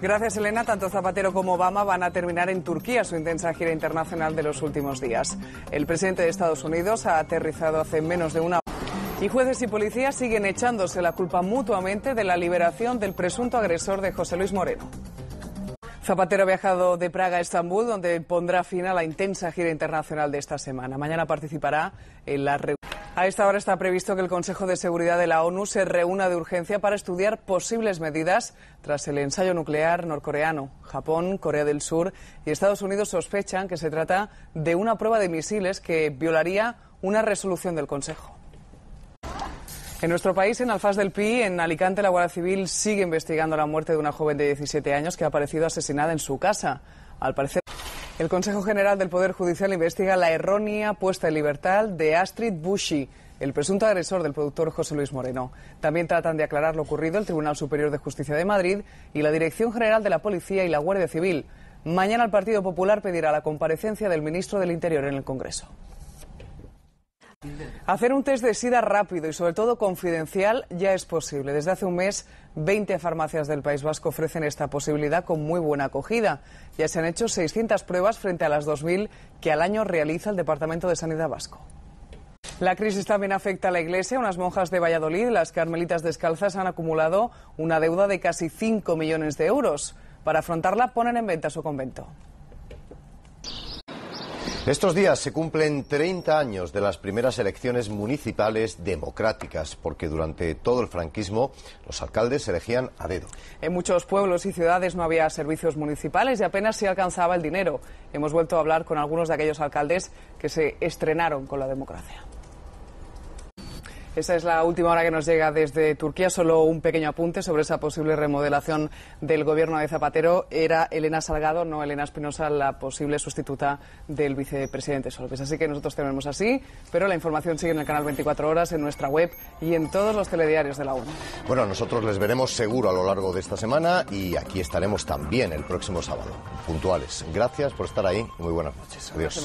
Gracias, Elena. Tanto Zapatero como Obama van a terminar en Turquía su intensa gira internacional de los últimos días. El presidente de Estados Unidos ha aterrizado hace menos de una hora. y jueces y policías siguen echándose la culpa mutuamente de la liberación del presunto agresor de José Luis Moreno. Zapatero ha viajado de Praga a Estambul, donde pondrá fin a la intensa gira internacional de esta semana. Mañana participará en la reunión. A esta hora está previsto que el Consejo de Seguridad de la ONU se reúna de urgencia para estudiar posibles medidas tras el ensayo nuclear norcoreano. Japón, Corea del Sur y Estados Unidos sospechan que se trata de una prueba de misiles que violaría una resolución del Consejo. En nuestro país, en Alfaz del Pi, en Alicante, la Guardia Civil sigue investigando la muerte de una joven de 17 años que ha aparecido asesinada en su casa. Al parecer. El Consejo General del Poder Judicial investiga la errónea puesta en libertad de Astrid Bushi, el presunto agresor del productor José Luis Moreno. También tratan de aclarar lo ocurrido el Tribunal Superior de Justicia de Madrid y la Dirección General de la Policía y la Guardia Civil. Mañana el Partido Popular pedirá la comparecencia del ministro del Interior en el Congreso. Hacer un test de SIDA rápido y sobre todo confidencial ya es posible. Desde hace un mes, 20 farmacias del País Vasco ofrecen esta posibilidad con muy buena acogida. Ya se han hecho 600 pruebas frente a las 2.000 que al año realiza el Departamento de Sanidad Vasco. La crisis también afecta a la iglesia. Unas monjas de Valladolid, las carmelitas descalzas, han acumulado una deuda de casi 5 millones de euros. Para afrontarla, ponen en venta su convento. Estos días se cumplen 30 años de las primeras elecciones municipales democráticas, porque durante todo el franquismo los alcaldes se elegían a dedo. En muchos pueblos y ciudades no había servicios municipales y apenas se alcanzaba el dinero. Hemos vuelto a hablar con algunos de aquellos alcaldes que se estrenaron con la democracia. Esa es la última hora que nos llega desde Turquía. Solo un pequeño apunte sobre esa posible remodelación del gobierno de Zapatero. Era Elena Salgado, no Elena Espinosa, la posible sustituta del vicepresidente Solves. Así que nosotros tenemos así, pero la información sigue en el canal 24 horas, en nuestra web y en todos los telediarios de la ONU. Bueno, nosotros les veremos seguro a lo largo de esta semana y aquí estaremos también el próximo sábado, puntuales. Gracias por estar ahí. Muy buenas noches. Adiós.